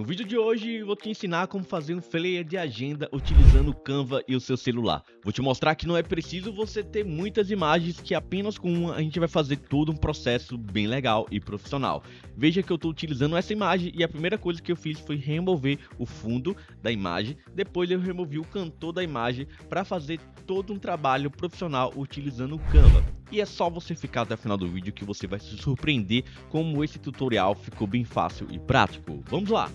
No vídeo de hoje vou te ensinar como fazer um flyer de agenda utilizando o Canva e o seu celular. Vou te mostrar que não é preciso você ter muitas imagens, que apenas com uma a gente vai fazer todo um processo bem legal e profissional. Veja que eu estou utilizando essa imagem e a primeira coisa que eu fiz foi remover o fundo da imagem, depois eu removi o cantor da imagem para fazer todo um trabalho profissional utilizando o Canva. E é só você ficar até o final do vídeo que você vai se surpreender como esse tutorial ficou bem fácil e prático. Vamos lá!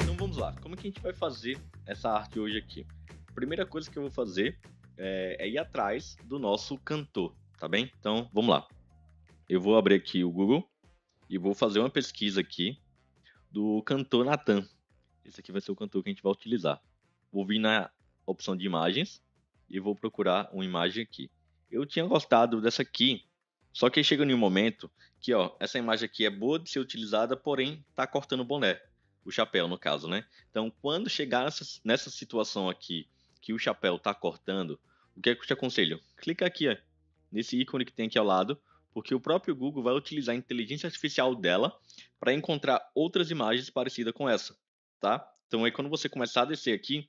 Então vamos lá, como é que a gente vai fazer essa arte hoje aqui? Primeira coisa que eu vou fazer é, é ir atrás do nosso cantor, tá bem? Então vamos lá. Eu vou abrir aqui o Google e vou fazer uma pesquisa aqui do cantor Natan. Esse aqui vai ser o cantor que a gente vai utilizar. Vou vir na opção de imagens e vou procurar uma imagem aqui. Eu tinha gostado dessa aqui, só que chega em um momento que ó, essa imagem aqui é boa de ser utilizada, porém está cortando o boné, o chapéu no caso, né? Então, quando chegar nessa, nessa situação aqui que o chapéu está cortando, o que é que eu te aconselho? Clica aqui, ó, nesse ícone que tem aqui ao lado, porque o próprio Google vai utilizar a inteligência artificial dela para encontrar outras imagens parecidas com essa, tá? Então aí quando você começar a descer aqui,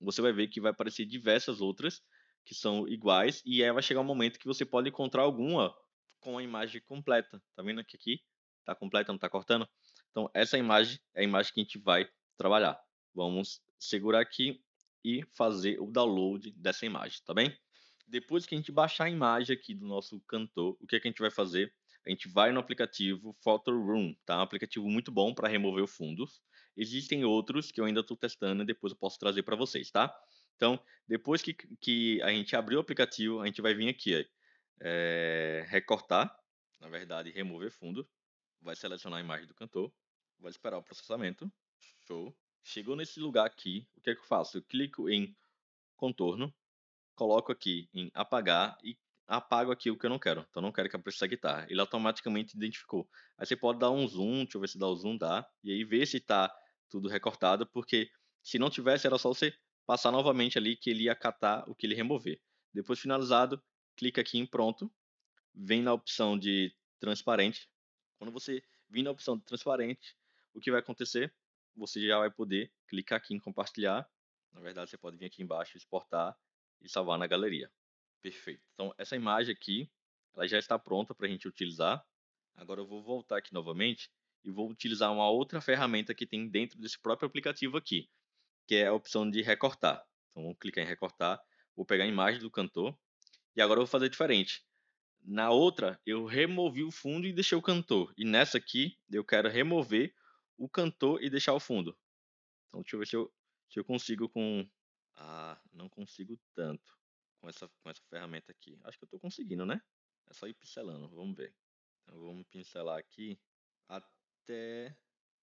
você vai ver que vai aparecer diversas outras que são iguais e aí vai chegar um momento que você pode encontrar alguma com a imagem completa. Tá vendo que aqui tá completa, não tá cortando? Então essa imagem é a imagem que a gente vai trabalhar. Vamos segurar aqui e fazer o download dessa imagem, tá bem? Depois que a gente baixar a imagem aqui do nosso cantor, o que, é que a gente vai fazer? A gente vai no aplicativo Photo Room, tá? Um aplicativo muito bom para remover fundos. Existem outros que eu ainda estou testando e depois eu posso trazer para vocês, tá? Então, depois que, que a gente abrir o aplicativo, a gente vai vir aqui, é, recortar, na verdade, remover fundo, vai selecionar a imagem do cantor, vai esperar o processamento, show. Chegou nesse lugar aqui, o que é que eu faço? Eu clico em contorno, coloco aqui em apagar e apago aqui o que eu não quero. Então, não quero que apareça a guitarra. Ele automaticamente identificou. Aí você pode dar um zoom, deixa eu ver se dá o zoom, dá. E aí ver se está tudo recortado, porque se não tivesse, era só você passar novamente ali que ele ia catar o que ele remover. Depois finalizado, clica aqui em pronto, vem na opção de transparente. Quando você vir na opção de transparente, o que vai acontecer? Você já vai poder clicar aqui em compartilhar. Na verdade, você pode vir aqui embaixo, exportar e salvar na galeria. Perfeito. Então, essa imagem aqui, ela já está pronta para a gente utilizar. Agora eu vou voltar aqui novamente e vou utilizar uma outra ferramenta que tem dentro desse próprio aplicativo aqui, que é a opção de recortar. Então, vou clicar em recortar, vou pegar a imagem do cantor e agora eu vou fazer diferente. Na outra, eu removi o fundo e deixei o cantor. E nessa aqui, eu quero remover o cantor e deixar o fundo. Então, deixa eu ver se eu, se eu consigo com... Ah, não consigo tanto com essa, com essa ferramenta aqui. Acho que eu estou conseguindo, né? É só ir pincelando, vamos ver. Então, vamos pincelar aqui até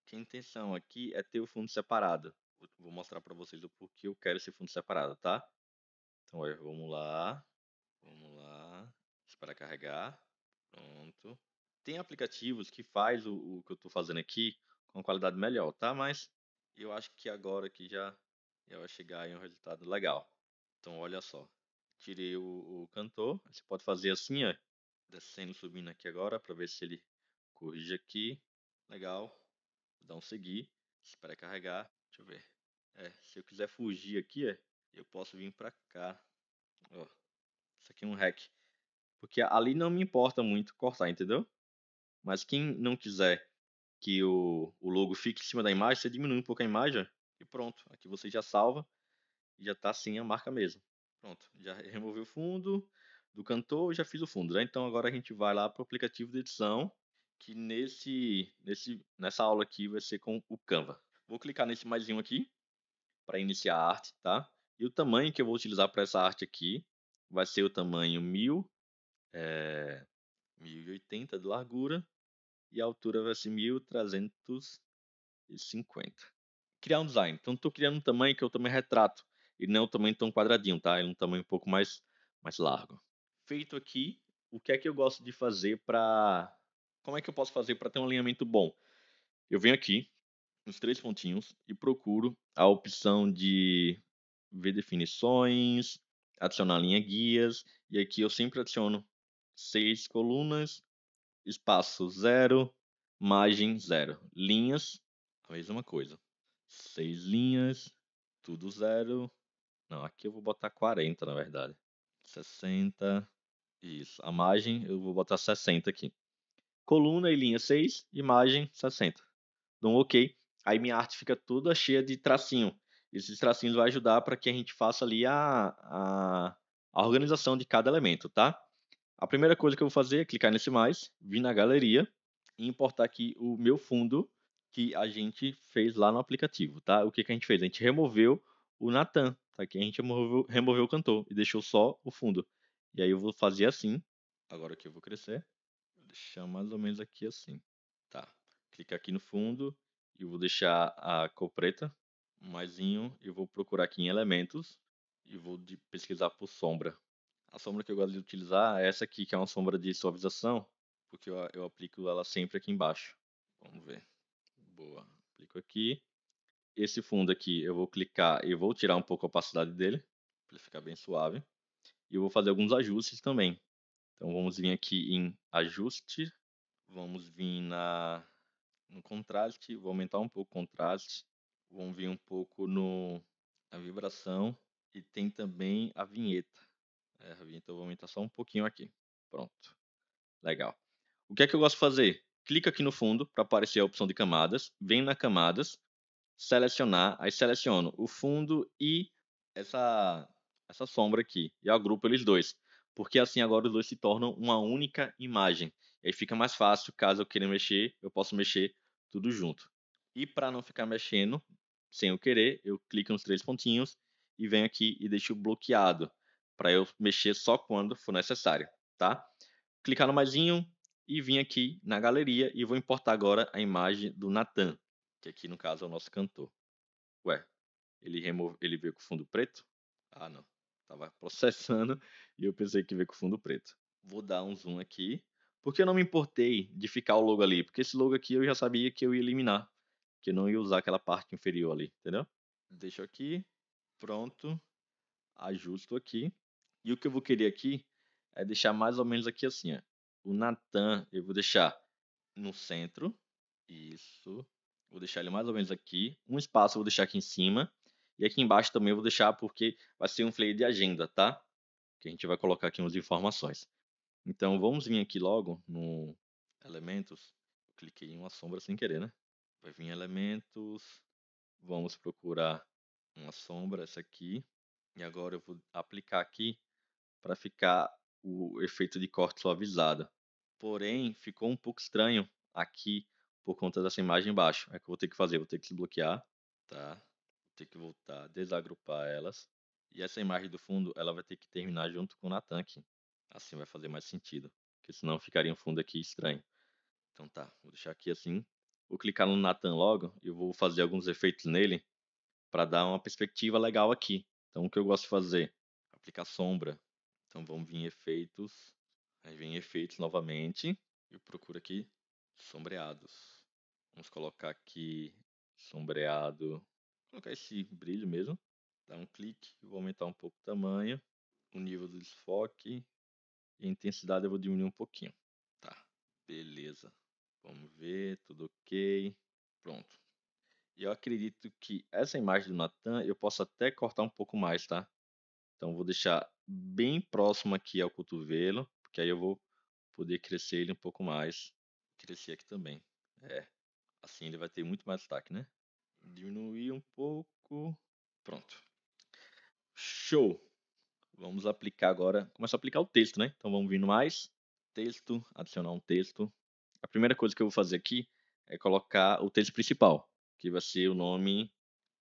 que a intenção aqui é ter o fundo separado. Vou mostrar para vocês o porquê eu quero esse fundo separado, tá? Então, olha, vamos lá. Vamos lá. Esperar carregar. Pronto. Tem aplicativos que faz o, o que eu estou fazendo aqui com qualidade melhor, tá? Mas eu acho que agora aqui já, já vai chegar em um resultado legal. Então, olha só. Tirei o, o cantor. Você pode fazer assim, ó. Descendo, subindo aqui agora para ver se ele corrige aqui. Legal. Vou dar um seguir. Espera carregar. Deixa eu ver. É, se eu quiser fugir aqui, é, eu posso vir para cá. isso aqui é um hack. Porque ali não me importa muito cortar, entendeu? Mas quem não quiser que o, o logo fique em cima da imagem, você diminui um pouco a imagem e pronto. Aqui você já salva e já está assim a marca mesmo. Pronto, já removi o fundo do cantor e já fiz o fundo. Né? Então agora a gente vai lá para o aplicativo de edição que nesse, nesse, nessa aula aqui vai ser com o Canva. Vou clicar nesse um aqui para iniciar a arte, tá? E o tamanho que eu vou utilizar para essa arte aqui vai ser o tamanho 1000, é, 1080 de largura e a altura vai ser 1350. Criar um design. Então, estou criando um tamanho que é o tamanho retrato. Ele não é o tamanho tão quadradinho, tá? é um tamanho um pouco mais, mais largo. Feito aqui, o que é que eu gosto de fazer para como é que eu posso fazer para ter um alinhamento bom? Eu venho aqui nos três pontinhos e procuro a opção de ver definições, adicionar linha guias, e aqui eu sempre adiciono seis colunas, espaço zero, margem zero. Linhas, a mesma coisa. Seis linhas, tudo zero. Não, aqui eu vou botar 40, na verdade. 60. Isso. A margem eu vou botar 60 aqui coluna e linha 6, imagem 60. Dou um OK. Aí minha arte fica toda cheia de tracinho. Esses tracinhos vão ajudar para que a gente faça ali a, a, a organização de cada elemento, tá? A primeira coisa que eu vou fazer é clicar nesse mais, vir na galeria e importar aqui o meu fundo que a gente fez lá no aplicativo, tá? O que, que a gente fez? A gente removeu o Natan, tá? Aqui a gente removeu, removeu o cantor e deixou só o fundo. E aí eu vou fazer assim. Agora que eu vou crescer deixar mais ou menos aqui assim. Tá. Clica aqui no fundo e vou deixar a cor preta. Maisinho, eu vou procurar aqui em elementos e vou de, pesquisar por sombra. A sombra que eu gosto de utilizar é essa aqui, que é uma sombra de suavização, porque eu, eu aplico ela sempre aqui embaixo. Vamos ver. Boa. Aplico aqui. Esse fundo aqui eu vou clicar e vou tirar um pouco a opacidade dele, para ele ficar bem suave. E eu vou fazer alguns ajustes também. Então vamos vir aqui em ajuste, vamos vir na, no contraste, vou aumentar um pouco o contraste, vamos vir um pouco no, na vibração e tem também a vinheta. É, a vinheta eu vou aumentar só um pouquinho aqui. Pronto. Legal. O que é que eu gosto de fazer? Clica aqui no fundo para aparecer a opção de camadas, vem na camadas, selecionar, aí seleciono o fundo e essa, essa sombra aqui e agrupo eles dois porque assim agora os dois se tornam uma única imagem. E aí fica mais fácil, caso eu queira mexer, eu posso mexer tudo junto. E para não ficar mexendo sem eu querer, eu clico nos três pontinhos e venho aqui e deixo bloqueado para eu mexer só quando for necessário, tá? Clicar no mais e vim aqui na galeria e vou importar agora a imagem do Nathan, que aqui no caso é o nosso cantor. Ué, ele, remove... ele veio com fundo preto? Ah, não estava processando e eu pensei que veio com fundo preto. Vou dar um zoom aqui, porque eu não me importei de ficar o logo ali, porque esse logo aqui eu já sabia que eu ia eliminar, que eu não ia usar aquela parte inferior ali, entendeu? Deixo aqui, pronto, ajusto aqui. E o que eu vou querer aqui é deixar mais ou menos aqui assim, ó. O Natan eu vou deixar no centro, isso. Vou deixar ele mais ou menos aqui. Um espaço eu vou deixar aqui em cima. E aqui embaixo também eu vou deixar porque vai ser um flyer de agenda, tá? Que a gente vai colocar aqui umas informações. Então vamos vir aqui logo no elementos. Eu cliquei em uma sombra sem querer, né? Vai vir elementos. Vamos procurar uma sombra, essa aqui. E agora eu vou aplicar aqui para ficar o efeito de corte suavizado. Porém, ficou um pouco estranho aqui por conta dessa imagem embaixo. É que eu vou ter que fazer, vou ter que desbloquear, tá? ter que voltar, desagrupar elas. E essa imagem do fundo, ela vai ter que terminar junto com o aqui, Assim vai fazer mais sentido, porque senão ficaria um fundo aqui estranho. Então tá, vou deixar aqui assim. Vou clicar no Natan logo e vou fazer alguns efeitos nele para dar uma perspectiva legal aqui. Então o que eu gosto de fazer? Aplicar sombra. Então vamos vir em efeitos. Aí vem efeitos novamente. Eu procuro aqui sombreados. Vamos colocar aqui sombreado colocar esse brilho mesmo, dar um clique, vou aumentar um pouco o tamanho, o nível do desfoque e a intensidade eu vou diminuir um pouquinho. Tá, beleza. Vamos ver, tudo ok. Pronto. E eu acredito que essa imagem do Natan eu posso até cortar um pouco mais, tá? Então vou deixar bem próximo aqui ao cotovelo, porque aí eu vou poder crescer ele um pouco mais. Crescer aqui também. É, assim ele vai ter muito mais destaque, né? Diminuir um pouco. Pronto. Show! Vamos aplicar agora. Começa a aplicar o texto, né? Então vamos vir no mais. Texto, adicionar um texto. A primeira coisa que eu vou fazer aqui é colocar o texto principal, que vai ser o nome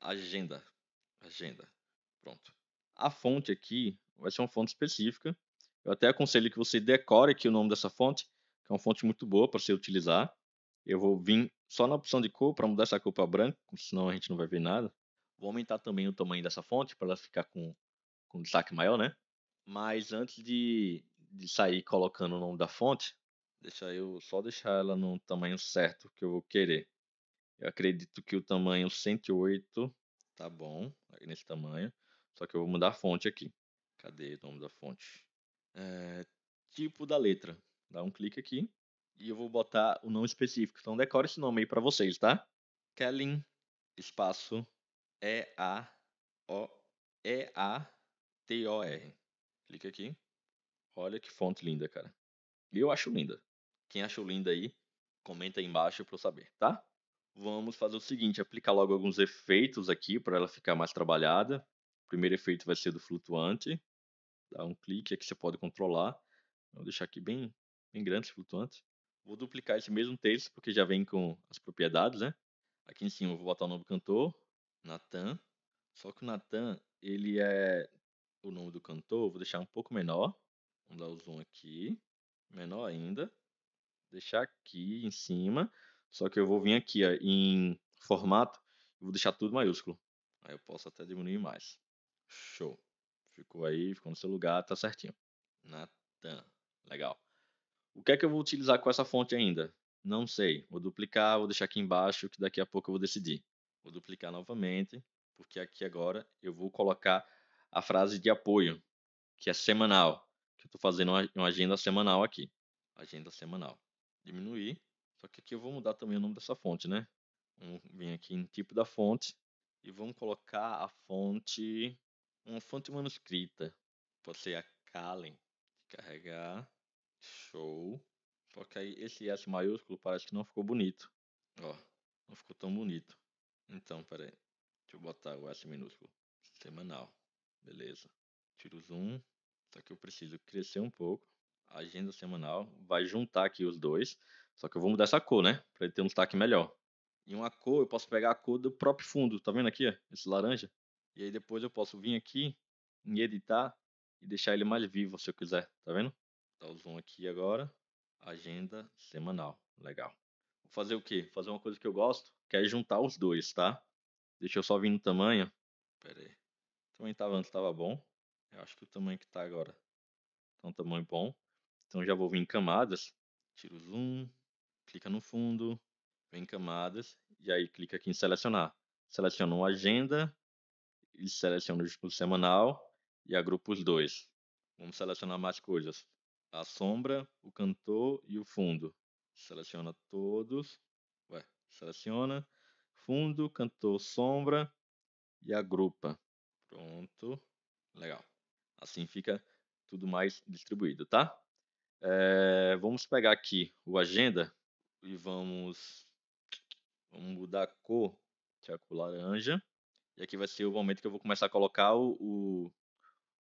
agenda. Agenda. Pronto. A fonte aqui vai ser uma fonte específica. Eu até aconselho que você decore aqui o nome dessa fonte, que é uma fonte muito boa para você utilizar. Eu vou vir só na opção de cor, para mudar essa cor para branco, senão a gente não vai ver nada. Vou aumentar também o tamanho dessa fonte para ela ficar com, com destaque maior, né? Mas antes de, de sair colocando o nome da fonte, deixa eu só deixar ela no tamanho certo que eu vou querer. Eu acredito que o tamanho 108 tá bom, nesse tamanho. Só que eu vou mudar a fonte aqui. Cadê o nome da fonte? É, tipo da letra. Dá um clique aqui. E eu vou botar o nome específico. Então decore esse nome aí para vocês, tá? Kellen espaço E A O E A T O R. Clica aqui. Olha que fonte linda, cara. Eu acho linda. Quem achou linda aí, comenta aí embaixo para eu saber, tá? Vamos fazer o seguinte, aplicar logo alguns efeitos aqui para ela ficar mais trabalhada. O primeiro efeito vai ser do flutuante. Dá um clique aqui, você pode controlar. Vou deixar aqui bem, bem grande esse flutuante. Vou duplicar esse mesmo texto, porque já vem com as propriedades, né? Aqui em cima eu vou botar o nome do cantor, Natan. Só que o Natan, ele é o nome do cantor, vou deixar um pouco menor. Vamos dar o zoom aqui, menor ainda. Deixar aqui em cima. Só que eu vou vir aqui ó, em formato e vou deixar tudo maiúsculo. Aí eu posso até diminuir mais. Show. Ficou aí, ficou no seu lugar, tá certinho. Natan. Legal. O que é que eu vou utilizar com essa fonte ainda? Não sei. Vou duplicar, vou deixar aqui embaixo, que daqui a pouco eu vou decidir. Vou duplicar novamente, porque aqui agora eu vou colocar a frase de apoio, que é semanal. Que eu estou fazendo uma agenda semanal aqui. Agenda semanal. Diminuir. Só que aqui eu vou mudar também o nome dessa fonte, né? Vamos vir aqui em tipo da fonte e vamos colocar a fonte, uma fonte manuscrita. Pode ser a Kalen. Carregar. Show. Só que aí esse S maiúsculo parece que não ficou bonito. Ó, não ficou tão bonito. Então, peraí. aí. Deixa eu botar o S minúsculo. Semanal. Beleza. Tiro o zoom. Só que eu preciso crescer um pouco. Agenda semanal. Vai juntar aqui os dois. Só que eu vou mudar essa cor, né? Pra ele ter um destaque melhor. E uma cor, eu posso pegar a cor do próprio fundo. Tá vendo aqui, ó? Esse laranja. E aí depois eu posso vir aqui em editar e deixar ele mais vivo se eu quiser. Tá vendo? Dá tá o zoom aqui agora. Agenda semanal. Legal. Vou fazer o quê? Vou fazer uma coisa que eu gosto, que é juntar os dois, tá? Deixa eu só vir no tamanho. Pera aí. O tamanho estava antes, estava bom. Eu acho que o tamanho que está agora é um tamanho bom. Então já vou vir em camadas. Tira o zoom. Clica no fundo. Vem em camadas. E aí clica aqui em selecionar. Seleciona uma agenda. E seleciona o semanal. E agrupa os dois. Vamos selecionar mais coisas a sombra, o cantor e o fundo. Seleciona todos. Ué, seleciona fundo, cantor, sombra e agrupa. Pronto. Legal. Assim fica tudo mais distribuído, tá? É, vamos pegar aqui o agenda e vamos, vamos mudar a cor, que é a cor laranja. E aqui vai ser o momento que eu vou começar a colocar o, o,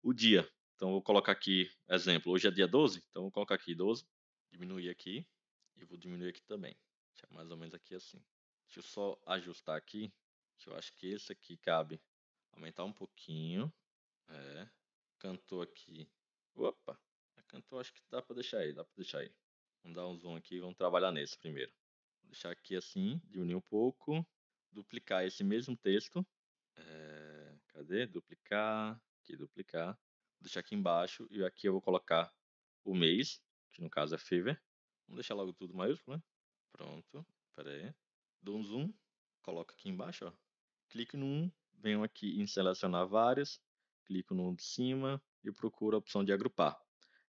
o dia, então, vou colocar aqui, exemplo, hoje é dia 12, então vou colocar aqui 12, diminuir aqui e vou diminuir aqui também. Deixa mais ou menos aqui assim. Deixa eu só ajustar aqui, que eu acho que esse aqui cabe aumentar um pouquinho. É, aqui. Opa, é Cantou acho que dá para deixar aí, dá para deixar aí. Vamos dar um zoom aqui, e vamos trabalhar nesse primeiro. Vou deixar aqui assim, diminuir um pouco, duplicar esse mesmo texto. É, cadê? Duplicar, aqui duplicar deixar aqui embaixo e aqui eu vou colocar o mês, que no caso é Fever. Vamos deixar logo tudo maiúsculo, né? Pronto, pera aí. Dou um zoom, coloco aqui embaixo, ó. Clico no 1, venho aqui em selecionar várias, clico no 1 de cima e procuro a opção de agrupar.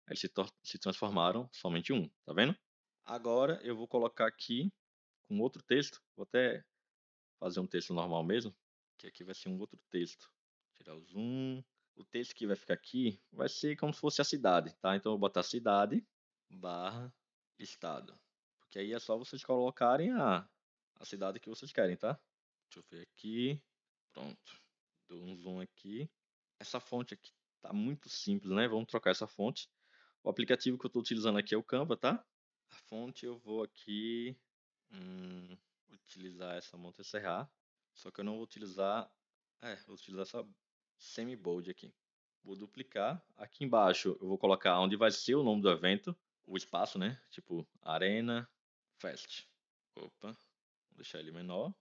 Eles se, se transformaram somente um, tá vendo? Agora eu vou colocar aqui um outro texto, vou até fazer um texto normal mesmo, que aqui vai ser um outro texto. Tirar o zoom, o texto que vai ficar aqui vai ser como se fosse a cidade, tá? Então eu vou botar cidade barra estado. Porque aí é só vocês colocarem a, a cidade que vocês querem, tá? Deixa eu ver aqui. Pronto. Dou um zoom aqui. Essa fonte aqui tá muito simples, né? Vamos trocar essa fonte. O aplicativo que eu estou utilizando aqui é o Canva, tá? A fonte eu vou aqui hum, utilizar essa Montserrat. Só que eu não vou utilizar. É, vou utilizar essa semi-bold aqui. Vou duplicar. Aqui embaixo eu vou colocar onde vai ser o nome do evento, o espaço, né? Tipo, Arena Fest. Opa, vou deixar ele menor,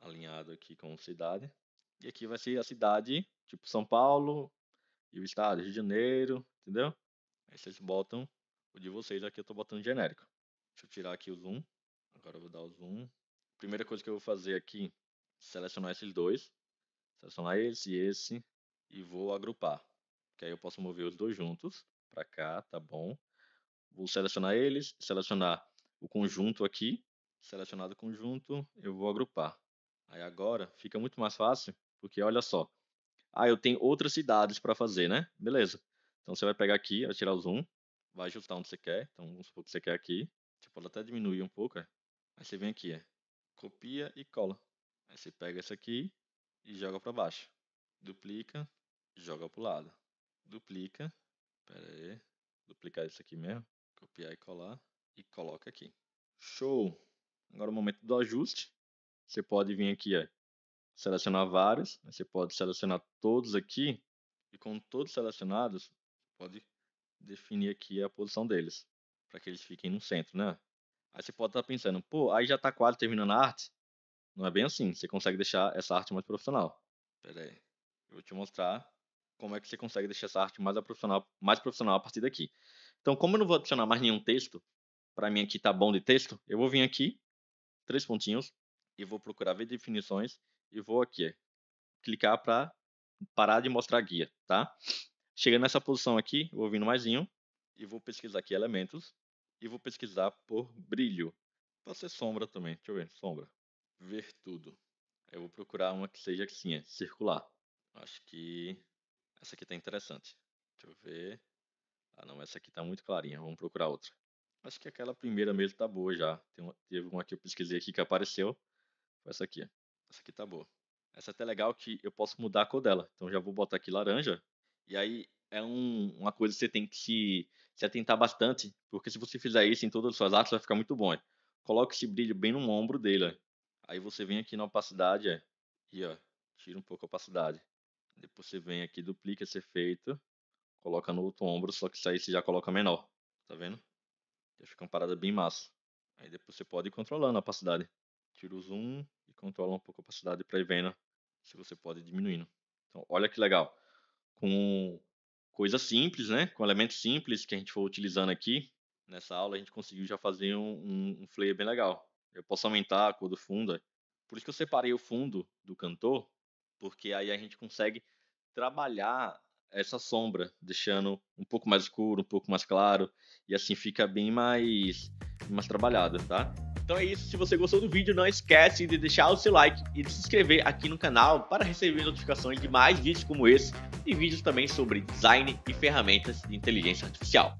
alinhado aqui com cidade. E aqui vai ser a cidade, tipo São Paulo e o estado, Rio de Janeiro, entendeu? Aí vocês botam o de vocês, aqui eu tô botando genérico. Deixa eu tirar aqui o zoom. Agora eu vou dar o zoom. Primeira coisa que eu vou fazer aqui, selecionar esses dois. Selecionar esse e esse e vou agrupar. Que aí eu posso mover os dois juntos para cá, tá bom? Vou selecionar eles, selecionar o conjunto aqui, selecionado o conjunto, eu vou agrupar. Aí agora fica muito mais fácil, porque olha só. Ah, eu tenho outras cidades para fazer, né? Beleza. Então você vai pegar aqui, vai tirar o zoom, vai ajustar onde você quer. Então vamos supor que você quer aqui. Você pode até diminuir um pouco, é. Aí você vem aqui, é? copia e cola. Aí você pega esse aqui e joga para baixo. Duplica, joga pro lado. Duplica. Pera aí. Duplicar isso aqui mesmo. Copiar e colar. E coloca aqui. Show! Agora é o momento do ajuste. Você pode vir aqui, ó, selecionar vários. Você pode selecionar todos aqui. E com todos selecionados, pode definir aqui a posição deles. Para que eles fiquem no centro, né? Aí você pode estar tá pensando, pô, aí já está quase terminando a arte. Não é bem assim. Você consegue deixar essa arte mais profissional. Pera aí. Eu vou te mostrar como é que você consegue deixar essa arte mais profissional, mais profissional a partir daqui. Então, como eu não vou adicionar mais nenhum texto, para mim aqui tá bom de texto, eu vou vir aqui, três pontinhos, e vou procurar ver definições, e vou aqui, clicar para parar de mostrar a guia, tá? Chegando nessa posição aqui, eu vou vir no maisinho, e vou pesquisar aqui elementos, e vou pesquisar por brilho. Pode ser sombra também, deixa eu ver, sombra. Ver tudo. Eu vou procurar uma que seja assim, é, circular. Acho que essa aqui tá interessante. Deixa eu ver. Ah, não, essa aqui tá muito clarinha. Vamos procurar outra. Acho que aquela primeira mesmo tá boa já. Uma, teve uma que eu pesquisei aqui que apareceu. Foi essa aqui. Essa aqui tá boa. Essa é até legal que eu posso mudar a cor dela. Então já vou botar aqui laranja. E aí é um, uma coisa que você tem que se, se atentar bastante. Porque se você fizer isso em todas as suas artes vai ficar muito bom. É. coloca Coloque esse brilho bem no ombro dele. Ó. Aí você vem aqui na opacidade ó, é. e ó, tira um pouco a opacidade. Depois você vem aqui, duplica esse efeito, coloca no outro ombro, só que isso aí você já coloca menor, tá vendo? Já fica uma parada bem massa. Aí depois você pode ir controlando a opacidade. Tira o zoom e controla um pouco a opacidade para ir vendo se você pode ir diminuindo. Então, olha que legal. Com coisa simples, né? Com elementos simples que a gente for utilizando aqui, nessa aula a gente conseguiu já fazer um, um, um flare bem legal. Eu posso aumentar a cor do fundo. É. Por isso que eu separei o fundo do cantor porque aí a gente consegue trabalhar essa sombra, deixando um pouco mais escuro, um pouco mais claro, e assim fica bem mais, mais trabalhado, tá? Então é isso, se você gostou do vídeo, não esquece de deixar o seu like e de se inscrever aqui no canal para receber notificações de mais vídeos como esse e vídeos também sobre design e ferramentas de inteligência artificial.